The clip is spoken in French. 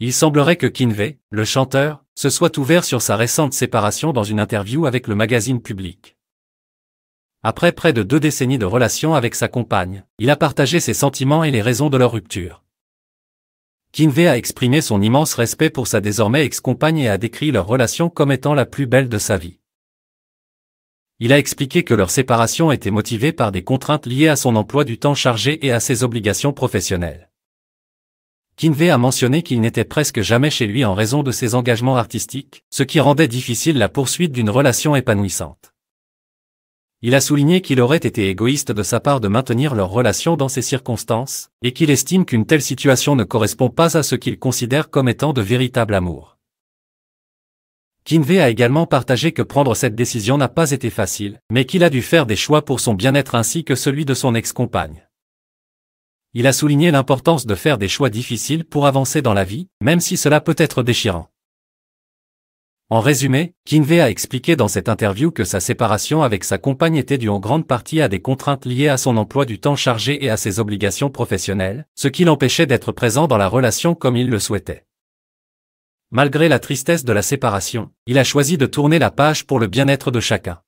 Il semblerait que Kinvey, le chanteur, se soit ouvert sur sa récente séparation dans une interview avec le magazine public. Après près de deux décennies de relations avec sa compagne, il a partagé ses sentiments et les raisons de leur rupture. Kinvey a exprimé son immense respect pour sa désormais ex-compagne et a décrit leur relation comme étant la plus belle de sa vie. Il a expliqué que leur séparation était motivée par des contraintes liées à son emploi du temps chargé et à ses obligations professionnelles. Kinvey a mentionné qu'il n'était presque jamais chez lui en raison de ses engagements artistiques, ce qui rendait difficile la poursuite d'une relation épanouissante. Il a souligné qu'il aurait été égoïste de sa part de maintenir leur relation dans ces circonstances, et qu'il estime qu'une telle situation ne correspond pas à ce qu'il considère comme étant de véritable amour. Kinvey a également partagé que prendre cette décision n'a pas été facile, mais qu'il a dû faire des choix pour son bien-être ainsi que celui de son ex-compagne il a souligné l'importance de faire des choix difficiles pour avancer dans la vie, même si cela peut être déchirant. En résumé, Kinvey a expliqué dans cette interview que sa séparation avec sa compagne était due en grande partie à des contraintes liées à son emploi du temps chargé et à ses obligations professionnelles, ce qui l'empêchait d'être présent dans la relation comme il le souhaitait. Malgré la tristesse de la séparation, il a choisi de tourner la page pour le bien-être de chacun.